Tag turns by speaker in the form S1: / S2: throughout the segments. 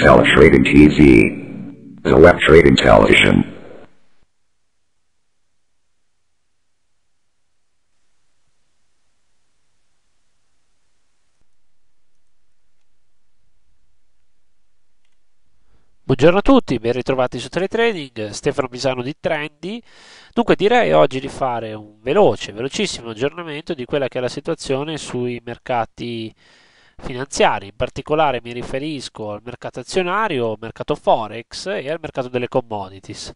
S1: Teletrading TV. The Web Trading Television. Buongiorno a tutti, ben ritrovati su Teletrading, Stefano Pisano di Trendy. Dunque direi oggi di fare un veloce, velocissimo aggiornamento di quella che è la situazione sui mercati finanziari, in particolare mi riferisco al mercato azionario, al mercato forex e al mercato delle commodities.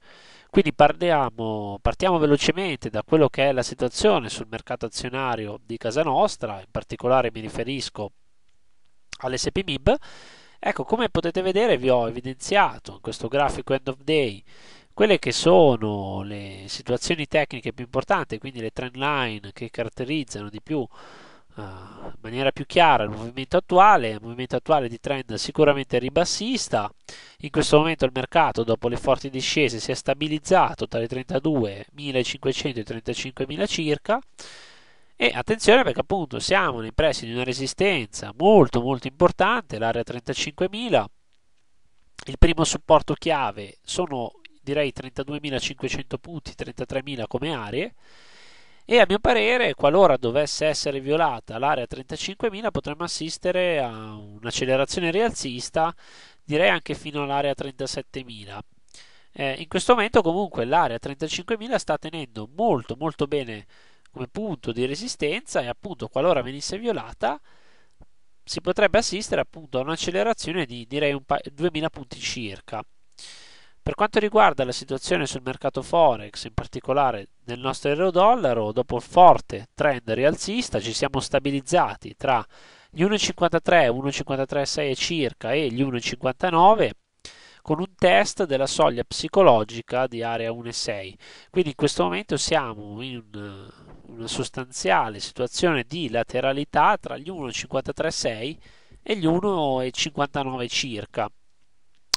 S1: Quindi parliamo, partiamo velocemente da quello che è la situazione sul mercato azionario di casa nostra, in particolare mi riferisco all'SP MIB. Ecco, come potete vedere vi ho evidenziato in questo grafico end of day quelle che sono le situazioni tecniche più importanti, quindi le trend line che caratterizzano di più in eh, maniera più chiara il movimento attuale, il movimento attuale di trend sicuramente ribassista, in questo momento il mercato dopo le forti discese si è stabilizzato tra i 32.500 e i 35.000 circa e attenzione perché appunto siamo nei pressi di una resistenza molto molto importante, l'area 35.000, il primo supporto chiave sono direi 32.500 punti, 33.000 come aree e a mio parere, qualora dovesse essere violata l'area 35.000, potremmo assistere a un'accelerazione rialzista, direi anche fino all'area 37.000. Eh, in questo momento comunque l'area 35.000 sta tenendo molto molto bene come punto di resistenza e appunto qualora venisse violata si potrebbe assistere appunto a un'accelerazione di direi un pa- 2000 punti circa. Per quanto riguarda la situazione sul mercato Forex, in particolare nel nostro euro-dollaro, dopo il forte trend rialzista ci siamo stabilizzati tra gli 1,53, 1,536 circa e gli 1,59 con un test della soglia psicologica di area 1,6. Quindi in questo momento siamo in eh, una sostanziale situazione di lateralità tra gli 1,536 e gli 1,59 circa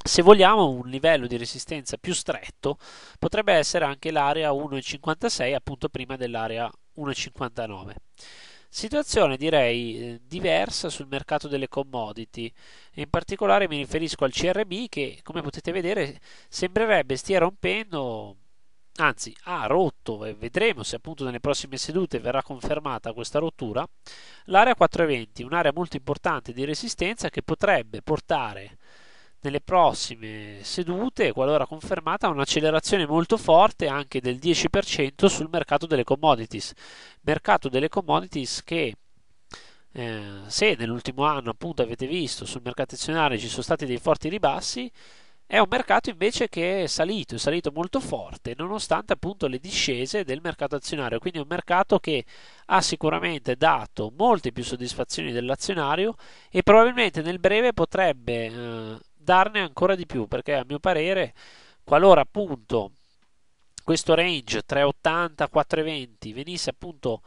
S1: se vogliamo un livello di resistenza più stretto, potrebbe essere anche l'area 1,56, appunto prima dell'area 1,59. Situazione direi eh, diversa sul mercato delle commodity, in particolare mi riferisco al CRB che come potete vedere sembrerebbe stia rompendo, anzi ha rotto e vedremo se appunto nelle prossime sedute verrà confermata questa rottura, l'area 420, un'area molto importante di resistenza che potrebbe portare nelle prossime sedute, qualora confermata, un'accelerazione molto forte anche del 10% sul mercato delle commodities. Mercato delle commodities che eh, se nell'ultimo anno appunto avete visto sul mercato azionario ci sono stati dei forti ribassi, è un mercato invece che è salito, è salito molto forte nonostante appunto le discese del mercato azionario, quindi è un mercato che ha sicuramente dato molte più soddisfazioni dell'azionario e probabilmente nel breve potrebbe eh, darne ancora di più perché a mio parere qualora appunto questo range 380 420 venisse appunto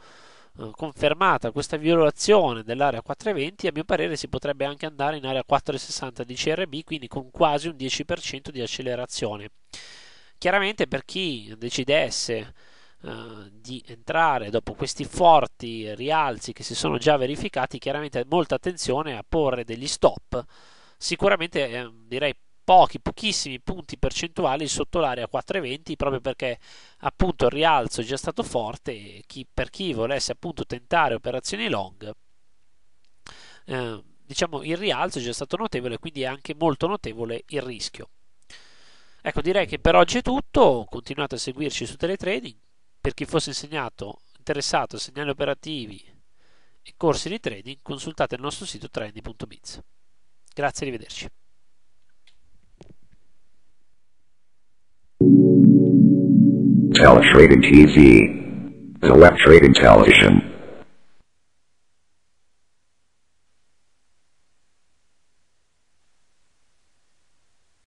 S1: eh, confermata questa violazione dell'area 420 a mio parere si potrebbe anche andare in area 460 di CRB quindi con quasi un 10% di accelerazione chiaramente per chi decidesse eh, di entrare dopo questi forti rialzi che si sono già verificati chiaramente molta attenzione a porre degli stop sicuramente eh, direi pochi, pochissimi punti percentuali sotto l'area 4,20 proprio perché appunto il rialzo è già stato forte e chi, per chi volesse appunto tentare operazioni long eh, diciamo il rialzo è già stato notevole quindi è anche molto notevole il rischio ecco direi che per oggi è tutto continuate a seguirci su Teletrading per chi fosse insegnato, interessato a segnali operativi e corsi di trading consultate il nostro sito trendy.biz Grazie, arrivederci. Teletrading TV. Teletrading Television.